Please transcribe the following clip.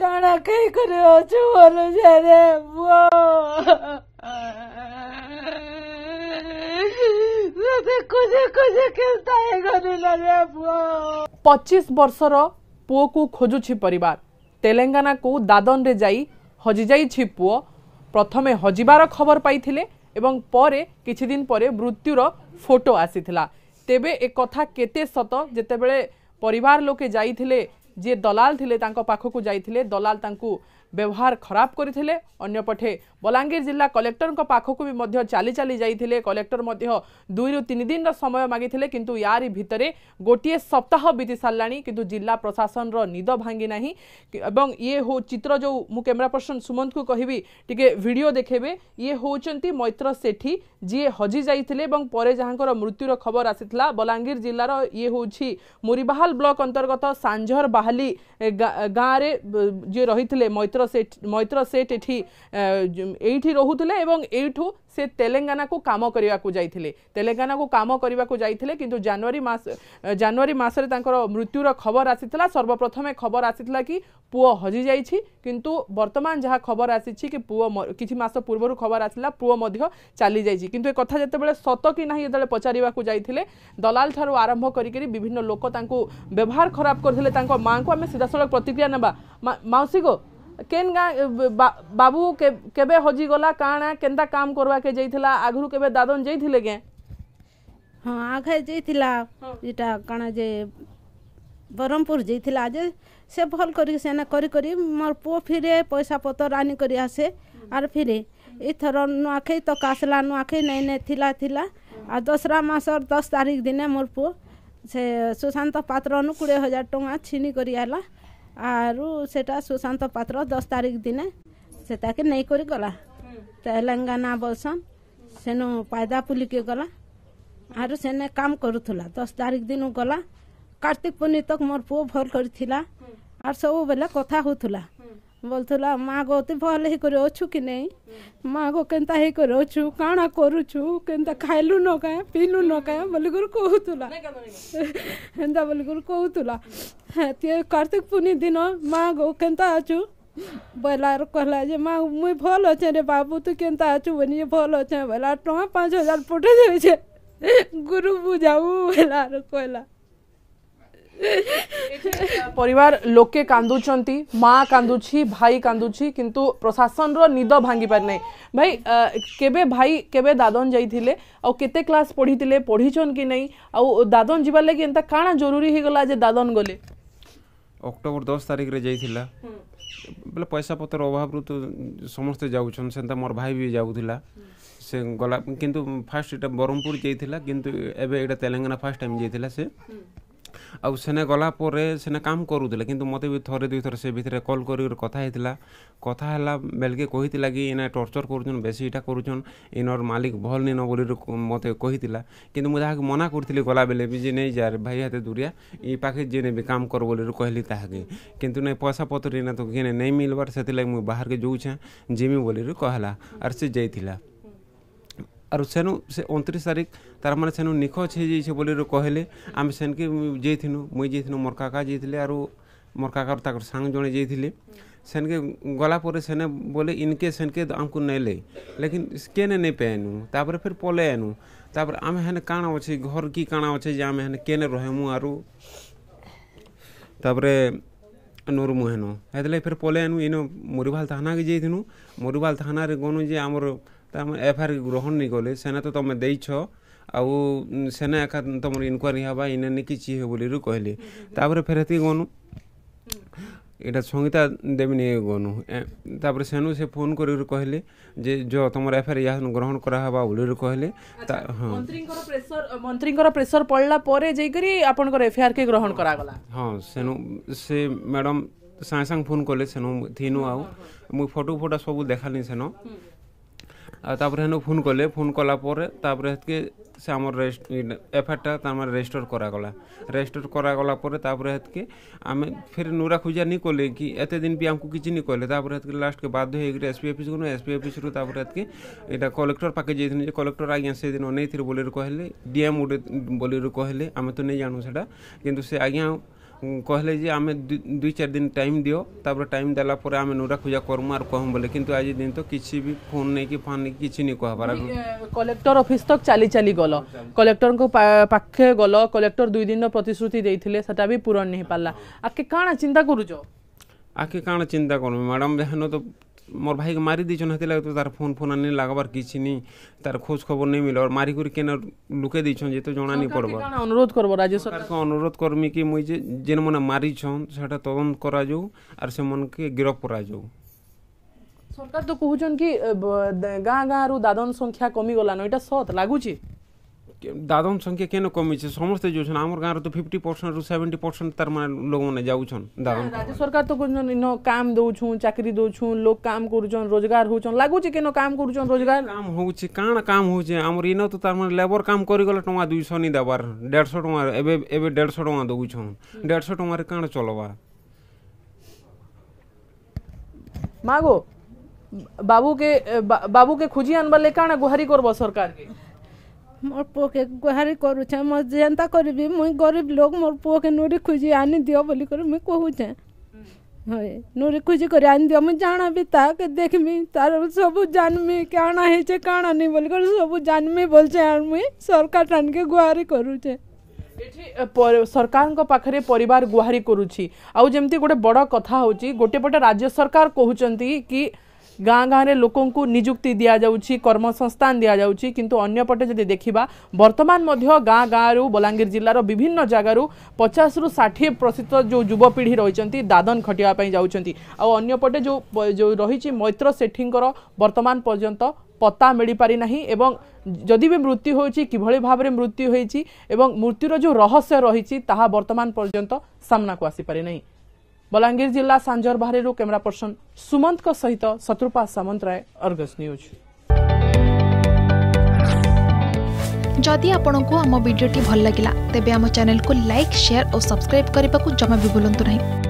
કાણા કઈ કર્યો છું બોલો જયારે પચીસ વર્ષર ପୁଅକୁ ଖୋଜୁଛି ପରିବାର ତେଲେଙ୍ଗାନାକୁ ଦାଦନରେ ଯାଇ ହଜିଯାଇଛି ପୁଅ ପ୍ରଥମେ ହଜିବାର ଖବର ପାଇଥିଲେ ଏବଂ ପରେ କିଛି ଦିନ ପରେ ମୃତ୍ୟୁର ଫଟୋ ଆସିଥିଲା ତେବେ ଏ କଥା କେତେ ସତ ଯେତେବେଳେ ପରିବାର ଲୋକେ ଯାଇଥିଲେ ଯିଏ ଦଲାଲ ଥିଲେ ତାଙ୍କ ପାଖକୁ ଯାଇଥିଲେ ଦଲାଲ ତାଙ୍କୁ ব্যবহার ଖରାପ କରିଥିଲେ ଅନ୍ୟପଟେ ବଲାଙ୍ଗୀର ଜିଲ୍ଲା କଲେକ୍ଟରଙ୍କ ପାଖକୁ ବି ମଧ୍ୟ ଚାଲି ଚାଲି ଯାଇଥିଲେ କଲେକ୍ଟର ମଧ୍ୟ ଦୁଇରୁ ତିନି ଦିନର ସମୟ ମାଗିଥିଲେ କିନ୍ତୁ ୟାରି ଭିତରେ ଗୋଟିଏ ସପ୍ତାହ ବିତି ସାରିଲାଣି କିନ୍ତୁ ଜିଲ୍ଲା ପ୍ରଶାସନର ନିଦ ଭାଙ୍ଗି ନାହିଁ ଏବଂ ଇଏ ହଉ ଚିତ୍ର ଯେଉଁ ମୁଁ କ୍ୟାମେରା ପର୍ସନ ସୁମନ୍ତଙ୍କୁ କହିବି ଟିକେ ଭିଡ଼ିଓ ଦେଖେଇବେ ଇଏ ହେଉଛନ୍ତି ମୈତ୍ର ସେଠୀ ଯିଏ ହଜି ଯାଇଥିଲେ ଏବଂ ପରେ ଯାହାଙ୍କର ମୃତ୍ୟୁର ଖବର ଆସିଥିଲା ବଲାଙ୍ଗୀର ଜିଲ୍ଲାର ଇଏ ହେଉଛି ମୁରିବାହାଲ ବ୍ଲକ ଅନ୍ତର୍ଗତ ସାଞ୍ଝର ବାହାଲି ଗାଁରେ ଯିଏ ରହିଥିଲେ ମୈତ୍ର ମୈତ୍ର ସେଠ୍ ଏଠି ଏଇଠି ରହୁଥିଲେ ଏବଂ ଏଇଠୁ ସେ ତେଲେଙ୍ଗାନାକୁ କାମ କରିବାକୁ ଯାଇଥିଲେ ତେଲେଙ୍ଗାନାକୁ କାମ କରିବାକୁ ଯାଇଥିଲେ କିନ୍ତୁ ଜାନୁଆରୀ ମାସ ଜାନୁଆରୀ ମାସରେ ତାଙ୍କର ମୃତ୍ୟୁର ଖବର ଆସିଥିଲା ସର୍ବପ୍ରଥମେ ଖବର ଆସିଥିଲା କି ପୁଅ ହଜିଯାଇଛି କିନ୍ତୁ ବର୍ତ୍ତମାନ ଯାହା ଖବର ଆସିଛି କି ପୁଅ କିଛି ମାସ ପୂର୍ବରୁ ଖବର ଆସିଲା ପୁଅ ମଧ୍ୟ ଚାଲିଯାଇଛି କିନ୍ତୁ ଏ କଥା ଯେତେବେଳେ ସତ କି ନାହିଁ ଯେତେବେଳେ ପଚାରିବାକୁ ଯାଇଥିଲେ ଦଲାଲଠାରୁ ଆରମ୍ଭ କରିକିରି ବିଭିନ୍ନ ଲୋକ ତାଙ୍କୁ ବ୍ୟବହାର ଖରାପ କରିଥିଲେ ତାଙ୍କ ମାଆଙ୍କୁ ଆମେ ସିଧାସଳଖ ପ୍ରତିକ୍ରିୟା ନେବା ମାଉସୀ ଗୋ কেন গাঁ বাবু কেবে হজিগলা কাଣା কেনতা কাম করবাকে যাইছিলা আগুরু কেবে দাদন যাইছিলে কে হ্যাঁ আগে যাইছিলা এটা কাଣା যে ବ୍ରହ୍ମପୁର ଯାଇଥିଲା ଯେ ସେ ଭଲ୍ କରିକି ସେନେ କରି କରି ମୋର୍ ପୁଅ ଫିରେ ପଇସା ପତର ଆନିକରି ଆସେ ଆର୍ ଫିରେ ଏଥର ନୂଆଖାଇ ତକ ଆସିଲା ନୂଆଖାଇ ନାଇଁ ନାଇଁ ଥିଲା ଥିଲା ଆଉ ଦଶରା ମାସର ଦଶ ତାରିଖ ଦିନେ ମୋର୍ ପୁଅ ସେ ସୁଶାନ୍ତ ପାତ୍ରନୁ କୋଡ଼ିଏ ହଜାର ଟଙ୍କା ଛିନି କରି ହେଲା ଆରୁ ସେଟା ସୁଶାନ୍ତ ପାତ୍ର ଦଶ ତାରିଖ ଦିନେ ସେଟାକେ ନେଇକରି ଗଲା ତେଲେଙ୍ଗାନା ବୋଲସନ୍ ସେନୁ ପାଇଦା ପୁଲିକେ ଗଲା ଆରୁ ସେନେ କାମ କରୁଥିଲା ଦଶ ତାରିଖ ଦିନୁ ଗଲା କାର୍ତ୍ତିକ ପୂର୍ଣ୍ଣି ତକ୍ ମୋର ପୁଅ ଭଲ କରିଥିଲା ଆର୍ ସବୁବେଲେ କଥା ହଉଥିଲା बोल्ला माँ गोती भल हैक अछु कि नै माइक अछु कहाँ कि के खाइलु न कहाँ पिलु न कहाँ बोलिक बोलिक हे कार्तिक पूर्ण दिन माउ के अछु बेला कहिला मै भल अछ रे बाबु तुनता छु बो भछ बैला टा पाँच हजार पठाइछे गुरु बुझाउँ क পরিবার লোকে কান্দুচন্তি মা কান্দুছি ভাই কান্দুছি কিন্তু প্রশাসনর নিদ ভাঙ্গি পারি নাই ভাই কেবে ভাই কেবে দাদন যাইଥିଲେ ଆଉ କେତେ କ୍ଲାସ୍ ପଢ଼ିଥିଲେ ପଢ଼ିଛନ୍ କି ନାଇଁ ଆଉ ଦାଦନ ଯିବାର୍ ଲାଗି ଏନ୍ତା କାଣା ଜରୁରୀ ହେଇଗଲା ଯେ ଦାଦନ ଗଲେ ଅକ୍ଟୋବର ଦଶ ତାରିଖରେ ଯାଇଥିଲା ବୋଲେ ପଇସା ପତ୍ର ଅଭାବରୁ ତ ସମସ୍ତେ ଯାଉଛନ୍ ସେନ୍ତା ମୋର ଭାଇ ବି ଯାଉଥିଲା ସେ ଗଲା କିନ୍ତୁ ଫାର୍ଷ୍ଟ ଏଇଟା ବ୍ରହ୍ମପୁର ଯାଇଥିଲା କିନ୍ତୁ ଏବେ ଏଇଟା ତେଲେଙ୍ଗାନା ଫାର୍ଷ୍ଟ ଟାଇମ୍ ଯାଇଥିଲା ସେ ଆଉ ସେନେ ଗଲା ପରେ ସେନେ କାମ କରୁଥିଲେ କିନ୍ତୁ ମୋତେ ବି ଥରେ ଦୁଇଥର ସେ ଭିତରେ କଲ୍ କରିକରି କଥା ହେଇଥିଲା କଥା ହେଲା ବେଲ୍କେ କହିଥିଲା କି ଇନେ ଟର୍ଚର୍ କରୁଛନ୍ ବେଶୀ ଇଟା କରୁଛନ୍ ଇନର୍ ମାଲିକ ଭଲ ନିନ ବୋଲି ମୋତେ କହିଥିଲା କିନ୍ତୁ ମୁଁ ତାହାକୁ ମନା କରୁଥିଲି ଗଲାବେଲେ ବି ଯେ ନେଇ ଯାରେ ଭାଇ ହାତେ ଦୂରିଆ ଇ ପାଖେ ଯେ ବି କାମ କର ବୋଲି କହିଲି ତାହାକେ କିନ୍ତୁ ନାଇଁ ପଇସା ପତ୍ର ଏଇନା ତ କିନେ ନେଇ ମିଲ୍ବାର୍ ସେଥିଲାଗି ମୁଁ ବାହାରକେ ଯାଉଛେଁ ଯିମି ବୋଲି କହିଲା ଆର୍ ସେ ଯାଇଥିଲା आर से अंतरीश तारीख तार मैंने सेनु निखोज हो कहले आम से जाइनु मुई जाइनु मोर काका जी जाइले आर मोर काकार सांग जड़े जाइले सेनके गलापुर सेने बोले इनके सेनके आमको नेले लेकिन के नहीं पेनु तापर फिर पले एनु तापर आम हेने काण अच्छे घर की काण अच्छे आम हेने केने रहेमु आरु तापर नुरमु हेनु हेतले फिर पले एनु इनो मुरीवाल थाना के जाइनु मुरीवाल थाना रे गनु जे आमर ତ ଆମେ ଏଫଆଇଆର୍ ଗ୍ରହଣ ନେଇ କଲେ ସେନା ତ ତମେ ଦେଇଛ ଆଉ ସେନେ ଏକା ତମର ଇନକ୍ୱାରି ହେବା ଇନେ ନି କିଛି ହେ ବୋଲିରୁ କହିଲେ ତାପରେ ଫେର ହେତିକି ଗନୁ ଏଇଟା ସଙ୍ଗୀତା ଦେବୀନି ଗନୁ ତାପରେ ସେନୁ ସେ ଫୋନ୍ କରିକି କହିଲେ ଯେ ଯ ତମର ଏଫଆଇଆର୍ ଏହାନୁ ଗ୍ରହଣ କରାହେବା ବୋଲିରୁ କହିଲେ ହଁ ମନ୍ତ୍ରୀଙ୍କର ପ୍ରେସର ପଡ଼ିଲା ପରେ ଯାଇକରି ଆପଣଙ୍କର ଏଫଆଇଆର୍ କେ ଗ୍ରହଣ କରାଗଲା ହଁ ସେନୁ ସେ ମ୍ୟାଡ଼ମ୍ ସାଙ୍ଗେ ସାଙ୍ଗେ ଫୋନ୍ କଲେ ସେନୁ ଥିନୁ ଆଉ ମୁଇଁ ଫଟୋ ଫଟୋ ସବୁ ଦେଖାଲି ସେନ ତାପରେ ହେନୁ ଫୋନ୍ କଲେ ଫୋନ୍ କଲା ପରେ ତାପରେ ହେତ୍କେ ସେ ଆମର ଏଫଆଇଆର୍ଟା ତାମାନେ ରେଜିଷ୍ଟର କରାଗଲା ରେଜିଷ୍ଟର କରାଗଲା ପରେ ତାପରେ ହେତ୍କେ ଆମେ ଫେର୍ ନୁରା ଖୁଜା ନି କଲେ କି ଏତେ ଦିନ ବି ଆମକୁ କିଛି ନି କଲେ ତାପରେ ହେତ୍କେ ଲାଷ୍ଟକେ ବାଧ୍ୟ ହେଇକିରି ଏସ୍ ପି ଅଫିସ୍ ଗନୁ ଏସ୍ ପି ଅଫିସ୍ରୁ ତାପରେ ହେତ୍କେ ଏଇଟା କଲେକ୍ଟର ପାଖେ ଯାଇଥିଲୁ ଯେ କଲେକ୍ଟର ଆଜ୍ଞା ସେଦିନ ନେଇଥିଲେ ବୋଲିରୁ କହିଲେ ଡିଏମ୍ ଗୋଟେ ବୋଲିରୁ କହିଲେ ଆମେ ତ ନେଇ ଜାଣୁ ସେଇଟା କିନ୍ତୁ ସେ ଆଜ୍ଞା কহলে যে আমি দুই চার দিন টাইম দিও তারপরে টাইম দেলা পরে আমি নুরা খুঁজা করমু আর কহম বলে কিন্তু আজ দিন তো কিছু বি ফোন নেই কি ফোন নেই কিছু নেই কহবার কলেক্টর অফিস তো চালি চালি গল কলেক্টর পাখে গল কলেক্টর দুই দিন প্রতিশ্রুতি দেইথিলে সেটা বি পূরণ নেই পারলা আগে কানা চিন্তা করুছো আগে কানা চিন্তা করমু ম্যাডাম দেখানো তো মোর ভাইকে মারি দিয়েছন হেতিলাগি তো তার ফোন ফোন আনি লাগাবার কিছু নেই তার খোঁজ খবর নেই মিলর মারি করে কেন লুকে দিয়েছন যে তো জনা নি পড়ব অনুরোধ করব রাজ্য সরকারকে অনুরোধ করমি কি মুই যে যেন মনে মারিছন সেটা তদন্ত করা যাও আর সে মনকে গিরফ করা যাও সরকার তো কহুছন কি গাঁ গাঁরু দাদন সংখ্যা কমি কমিগলান এটা সৎ লাগুছে ଦାଦନ ସଂଖ୍ୟା କେନ କମିଛେ ସମସ୍ତେ ଯାଉଛନ୍ ଆମର ଗାଁରେ ତ ଫିଫ୍ଟି ପରସେଣ୍ଟରୁ ସେଭେଣ୍ଟି ପରସେଣ୍ଟ ତାର ମାନେ ଲୋକମାନେ ଯାଉଛନ୍ ଦାଦନ ରାଜ୍ୟ ସରକାର ତ କହୁଛନ୍ ଇନ କାମ ଦଉଛୁଁ ଚାକିରି ଦଉଛୁଁ ଲୋକ କାମ କରୁଛନ୍ ରୋଜଗାର ହଉଛନ୍ ଲାଗୁଛି କେନ କାମ କରୁଛନ୍ ରୋଜଗାର କାମ ହଉଛି କାଣା କାମ ହଉଛି ଆମର ଇନ ତ ତାର ମାନେ ଲେବର କାମ କରିଗଲେ ଟଙ୍କା ଦୁଇଶହ ନି ଦେବାର ଦେଢ଼ଶହ ଟଙ୍କା ଏବେ ଏବେ ଦେଢ଼ଶହ ଟଙ୍କା ଦଉଛନ୍ ଦେଢ଼ଶହ ଟଙ୍କାରେ କାଣା ଚଲବା ମାଗୋ বাবুকে বাবুকে খুঁজি আনবার লেগে কানা গুহারি করবো সরকারকে मोर पु के गुहारी करुचे मेन्ता करी मुई गरीब लोग मोर पु के नूरी खुजी आनी दियो बोली कर मुई कहूचे हए नूरी खुजी कर आनी दियो मुझे जाना भी ता के देखमी तार सब जानमी काणा हेचे काणा नहीं बोली कर सब जानमी बोलचे आन मुई सरकार टन के गुहारी करुचे सरकार को पाखरे परिवार गुहारी करुची आउ जमती गोटे बड़ कथा हूँ गोटेपटे राज्य सरकार कहते कि ଗାଁ ଗାଁରେ ଲୋକଙ୍କୁ ନିଯୁକ୍ତି ଦିଆଯାଉଛି କର୍ମସଂସ୍ଥାନ ଦିଆଯାଉଛି କିନ୍ତୁ ଅନ୍ୟପଟେ ଯଦି ଦେଖିବା ବର୍ତ୍ତମାନ ମଧ୍ୟ ଗାଁ ଗାଁରୁ ବଲାଙ୍ଗୀର ଜିଲ୍ଲାର ବିଭିନ୍ନ ଜାଗାରୁ ପଚାଶରୁ ଷାଠିଏ ପ୍ରତିଶତ ଯେଉଁ ଯୁବପିଢ଼ି ରହିଛନ୍ତି ଦାଦନ ଖଟିବା ପାଇଁ ଯାଉଛନ୍ତି ଆଉ ଅନ୍ୟପଟେ ଯେଉଁ ଯେଉଁ ରହିଛି ମୈତ୍ର ସେଠୀଙ୍କର ବର୍ତ୍ତମାନ ପର୍ଯ୍ୟନ୍ତ ପତ୍ତା ମିଳିପାରିନାହିଁ ଏବଂ ଯଦି ବି ମୃତ୍ୟୁ ହେଉଛି କିଭଳି ଭାବରେ ମୃତ୍ୟୁ ହୋଇଛି ଏବଂ ମୃତ୍ୟୁର ଯେଉଁ ରହସ୍ୟ ରହିଛି ତାହା ବର୍ତ୍ତମାନ ପର୍ଯ୍ୟନ୍ତ ସାମ୍ନାକୁ ଆସିପାରିନାହିଁ ବଲାଙ୍ଗୀର ଜିଲ୍ଲା ସାଞ୍ଜରବାହାରିରୁ କ୍ୟାମେରା ପର୍ସନ ସୁମନ୍ତଙ୍କ ସହିତ ଶତ୍ରୁପା ସାମନ୍ତରାୟ ଅର୍ଗସ୍ ନ୍ୟୁଜ୍ ଯଦି ଆପଣଙ୍କୁ ଆମ ଭିଡ଼ିଓଟି ଭଲ ଲାଗିଲା ତେବେ ଆମ ଚ୍ୟାନେଲକୁ ଲାଇକ୍ ସେୟାର ଓ ସବସ୍କ୍ରାଇବ୍ କରିବାକୁ ଜମା ବି ଭୁଲନ୍ତୁ ନାହିଁ